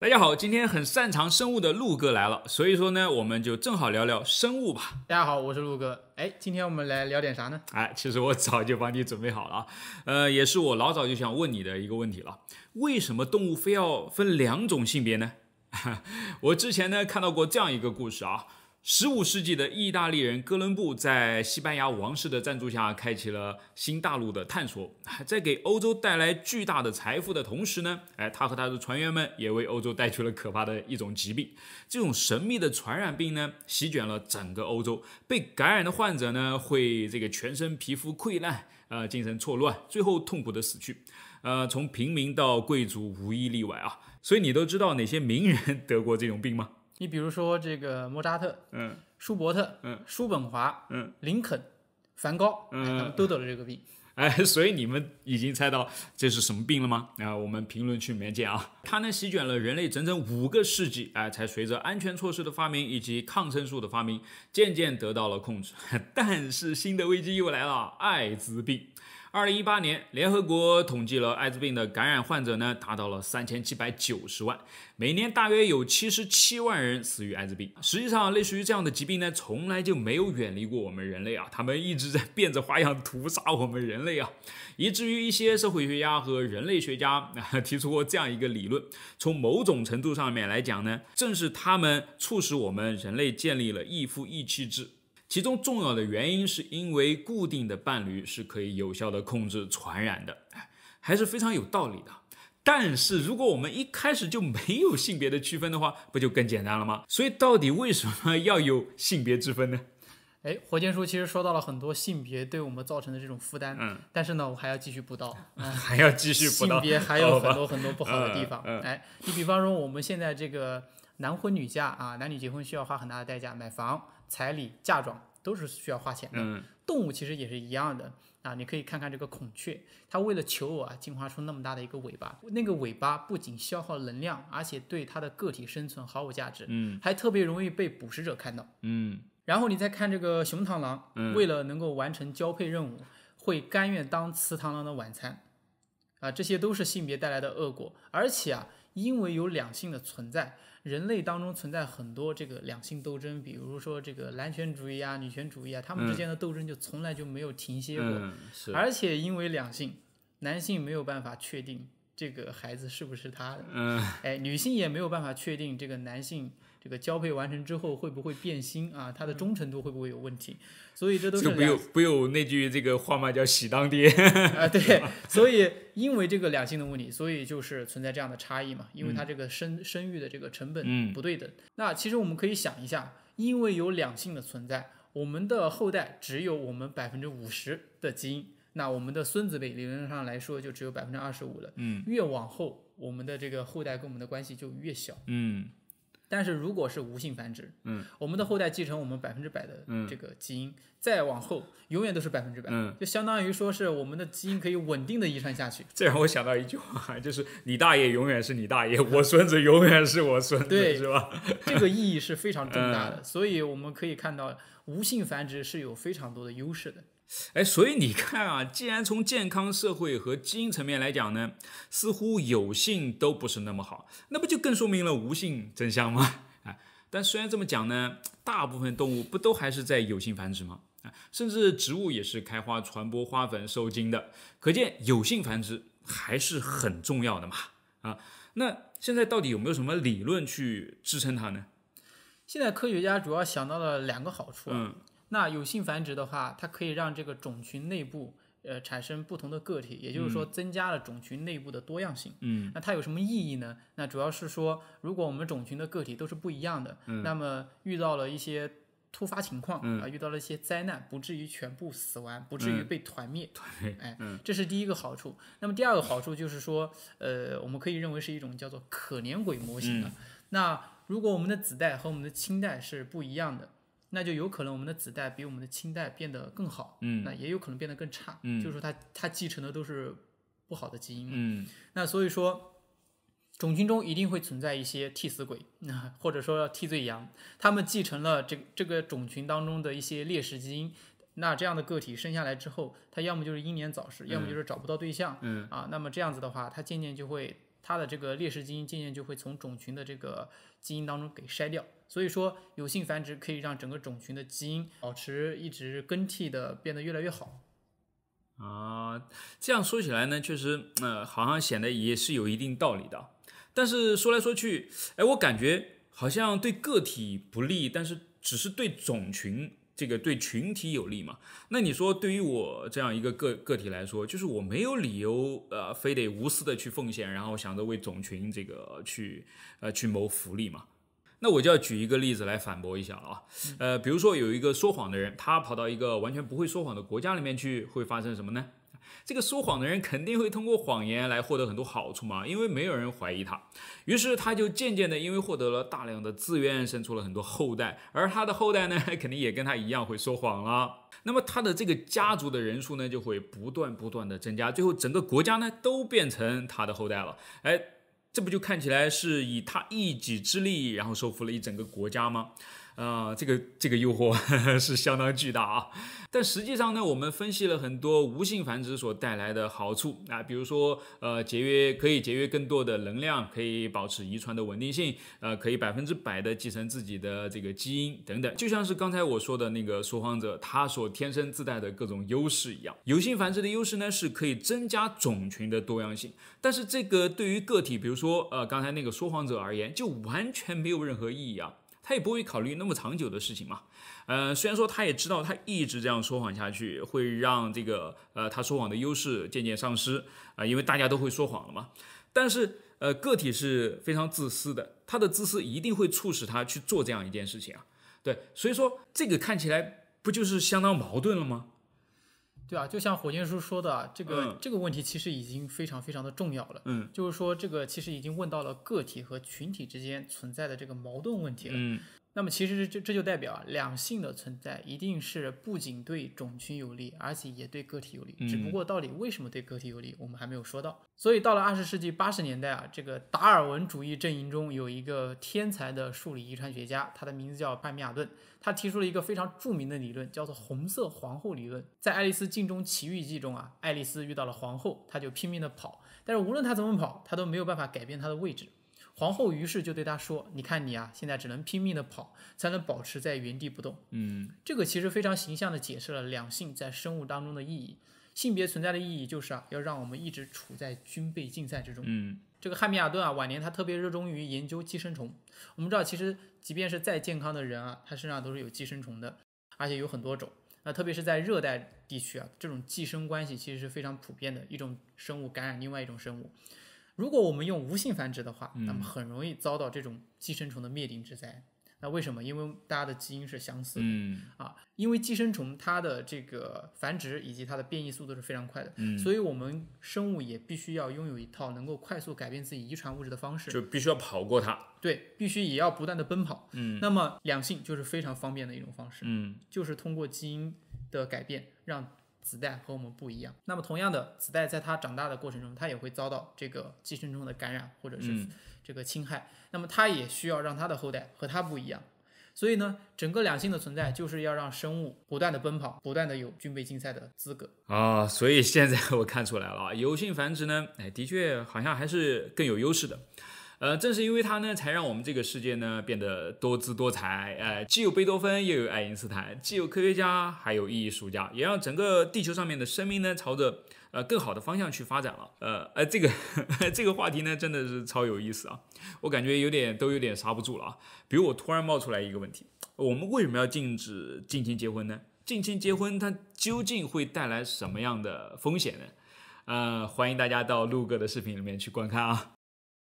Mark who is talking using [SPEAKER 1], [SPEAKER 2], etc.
[SPEAKER 1] 大家好，今天很擅长生物的陆哥来了，所以说呢，我们就正好聊聊生物吧。
[SPEAKER 2] 大家好，我是陆哥。哎，今天我们来聊点啥呢？
[SPEAKER 1] 哎，其实我早就帮你准备好了，呃，也是我老早就想问你的一个问题了，为什么动物非要分两种性别呢？我之前呢看到过这样一个故事啊。十五世纪的意大利人哥伦布，在西班牙王室的赞助下，开启了新大陆的探索。在给欧洲带来巨大的财富的同时呢，哎，他和他的船员们也为欧洲带去了可怕的一种疾病。这种神秘的传染病呢，席卷了整个欧洲。被感染的患者呢，会这个全身皮肤溃烂，呃，精神错乱，最后痛苦的死去。呃，从平民到贵族，无一例外啊。所以，你都知道哪些名人 得过这种病吗？
[SPEAKER 2] 你比如说这个莫扎特，嗯，舒伯特，嗯，叔本华，嗯，林肯，梵高，嗯，他们都得了这个病。
[SPEAKER 1] 哎，所以你们已经猜到这是什么病了吗？啊，我们评论区里面见啊！它呢，席卷了人类整整五个世纪，哎，才随着安全措施的发明以及抗生素的发明，渐渐得到了控制。但是新的危机又来了，艾滋病。二零一八年，联合国统计了艾滋病的感染患者呢，达到了三千七百九十万，每年大约有七十七万人死于艾滋病。实际上，类似于这样的疾病呢，从来就没有远离过我们人类啊，他们一直在变着花样屠杀我们人类啊，以至于一些社会学家和人类学家提出过这样一个理论：从某种程度上面来讲呢，正是他们促使我们人类建立了一夫一妻制。其中重要的原因是因为固定的伴侣是可以有效的控制传染的，还是非常有道理的。但是如果我们一开始就没有性别的区分的话，不就更简单了吗？所以到底为什么要有性别之分呢？
[SPEAKER 2] 哎，火箭叔其实说到了很多性别对我们造成的这种负担，嗯，但是呢，我还要继续补刀，还要继续补刀，性别还有很多很多不好的地方。哎，你比方说我们现在这个。男婚女嫁啊，男女结婚需要花很大的代价，买房、彩礼、嫁妆都是需要花钱的。嗯，动物其实也是一样的啊，你可以看看这个孔雀，它为了求偶啊，进化出那么大的一个尾巴，那个尾巴不仅消耗能量，而且对它的个体生存毫无价值。嗯，还特别容易被捕食者看到。嗯，然后你再看这个雄螳螂，为了能够完成交配任务，会甘愿当雌螳螂的晚餐。啊，这些都是性别带来的恶果，而且啊，因为有两性的存在。人类当中存在很多这个两性斗争，比如说这个男权主义啊、女权主义啊，他们之间的斗争就从来就没有停歇过。而且因为两性，男性没有办法确定这个孩子是不是他的，哎，女性也没有办法确定这个男性。这个交配完成之后会不会变心啊？它的忠诚度会不
[SPEAKER 1] 会有问题？所以这都是不有不有那句这个话嘛，叫“喜当爹” 啊，对。
[SPEAKER 2] 所以因为这个两性的问题，所以就是存在这样的差异嘛。因为它这个生生育的这个成本不对等。那其实我们可以想一下，因为有两性的存在，我们的后代只有我们百分之五十的基因，那我们的孙子辈理论上来说就只有百分之二十五了。嗯，越往后，我们的这个后代跟我们的关系就越小。嗯。但是如果是无性繁殖，嗯，我们的后代继承我们百分之百的这个基因，再往后永远都是百分之百，就相当于说是我们的基因可以稳
[SPEAKER 1] 定的遗传下去。这让我想到一句话，就是你大爷永远是你大爷，我孙子永远是我孙子，是吧？
[SPEAKER 2] 这个意义是非常重大的。所以我们可以看到，无性繁殖是有非常多的优势的。
[SPEAKER 1] 哎，所以你看啊，既然从健康、社会和基因层面来讲呢，似乎有性都不是那么好，那不就更说明了无性真相吗？啊，但虽然这么讲呢，大部分动物不都还是在有性繁殖吗？啊，甚至植物也是开花、传播花粉、受精的，可见有性繁殖还是很重要的嘛。啊，那现在到底有没有什么理论去支撑它呢？
[SPEAKER 2] 现在科学家主要想到了两个好处，嗯。那有性繁殖的话，它可以让这个种群内部呃产生不同的个体，也就是说增加了种群内部的多样性。嗯，那它有什么意义呢？那主要是说，如果我们种群的个体都是不一样的，那么遇到了一些突发情况啊，遇到了一些灾难，不至于全部死亡，不至于被团灭。
[SPEAKER 1] 对，哎，这
[SPEAKER 2] 是第一个好处。那么第二个好处就是说，呃，我们可以认为是一种叫做可怜鬼模型的。那如果我们的子代和我们的亲代是不一样的。那就有可能我们的子代比我们的亲代变得更好，嗯，那也有可能变得更差，嗯，就是说它它继承的都是不好的基因，嗯，那所以说种群中一定会存在一些替死鬼，啊，或者说替罪羊，他们继承了这这个种群当中的一些劣势基因，那这样的个体生下来之后，他要么就是英年早逝，要么就是找不到对象，嗯，啊，那么这样子的话，他渐渐就会他的这个劣势基因渐渐就会从种群的这个基因当中给筛掉。所以说，有性繁殖可以让整个种群的基因保持一直更替的，变得越来越好。
[SPEAKER 1] 啊，这样说起来呢，确实，呃，好像显得也是有一定道理的。但是说来说去，哎，我感觉好像对个体不利，但是只是对种群这个对群体有利嘛？那你说，对于我这样一个个个体来说，就是我没有理由呃，非得无私的去奉献，然后想着为种群这个去呃去谋福利嘛？那我就要举一个例子来反驳一下啊，呃，比如说有一个说谎的人，他跑到一个完全不会说谎的国家里面去，会发生什么呢？这个说谎的人肯定会通过谎言来获得很多好处嘛，因为没有人怀疑他，于是他就渐渐的因为获得了大量的资源，生出了很多后代，而他的后代呢，肯定也跟他一样会说谎了，那么他的这个家族的人数呢，就会不断不断的增加，最后整个国家呢，都变成他的后代了，哎。这不就看起来是以他一己之力，然后收复了一整个国家吗？呃，这个这个诱惑 是相当巨大啊，但实际上呢，我们分析了很多无性繁殖所带来的好处啊，比如说呃，节约可以节约更多的能量，可以保持遗传的稳定性，呃，可以百分之百的继承自己的这个基因等等，就像是刚才我说的那个说谎者，他所天生自带的各种优势一样。有性繁殖的优势呢，是可以增加种群的多样性，但是这个对于个体，比如说呃，刚才那个说谎者而言，就完全没有任何意义啊。他也不会考虑那么长久的事情嘛，呃，虽然说他也知道他一直这样说谎下去会让这个呃他说谎的优势渐渐丧失啊，因为大家都会说谎了嘛，但是呃个体是非常自私的，他的自私一定会促使他去做这样一件事情啊，对，所以说这个看起来不就是相当矛盾了吗？
[SPEAKER 2] 对啊，就像火箭叔说的，这个这个问题其实已经非常非常的重要了。嗯，就是说，这个其实已经问到了个体和群体之间存在的这个矛盾问题了。嗯。那么其实这这就代表两性的存在一定是不仅对种群有利，而且也对个体有利。只不过到底为什么对个体有利，我们还没有说到。所以到了二十世纪八十年代啊，这个达尔文主义阵营中有一个天才的数理遗传学家，他的名字叫帕米亚顿，他提出了一个非常著名的理论，叫做红色皇后理论。在《爱丽丝镜中奇遇记》中啊，爱丽丝遇到了皇后，她就拼命的跑，但是无论她怎么跑，她都没有办法改变她的位置。皇后于是就对他说：“你看你啊，现在只能拼命的跑，才能保持在原地不动。”嗯，这个其实非常形象的解释了两性在生物当中的意义。性别存在的意义就是啊，要让我们一直处在军备竞赛之中。嗯，这个汉密尔顿啊，晚年他特别热衷于研究寄生虫。我们知道，其实即便是再健康的人啊，他身上都是有寄生虫的，而且有很多种。那特别是在热带地区啊，这种寄生关系其实是非常普遍的一种生物感染另外一种生物。如果我们用无性繁殖的话，那么很容易遭到这种寄生虫的灭顶之灾。那为什么？因为大家的基因是相似的啊，因为寄生虫它的这个繁殖以及它的变异速度是非常快的，所以我们生物也必须要拥有一套能够快速改变自己遗传物质的方式，就
[SPEAKER 1] 必须要跑过它。
[SPEAKER 2] 对，必须也要不断的奔跑。嗯，那么两性就是非常方便的一种方式。嗯，就是通过基因的改变让。子代和我们不一样，那么同样的子代在它长大的过程中，它也会遭到这个寄生虫的感染或者是这个侵害，那么它也需要让它的后代和它不一样，所以呢，整个两性的存在就是要让生物不断的奔跑，不断的有军备竞赛的资格
[SPEAKER 1] 啊，所以现在 我看出来了，有性繁殖呢，哎，的确好像还是更有优势的。呃，正是因为它呢，才让我们这个世界呢变得多姿多彩。呃，既有贝多芬，又有爱因斯坦，既有科学家，还有艺术家，也让整个地球上面的生命呢朝着呃更好的方向去发展了。呃，哎，这个 这个话题呢，真的是超有意思啊！我感觉有点都有点刹不住了啊。比如我突然冒出来一个问题：我们为什么要禁止近亲结婚呢？近亲结婚它究竟会带来什么样的风险呢？呃，欢迎大家到陆哥的视频里面去观看啊。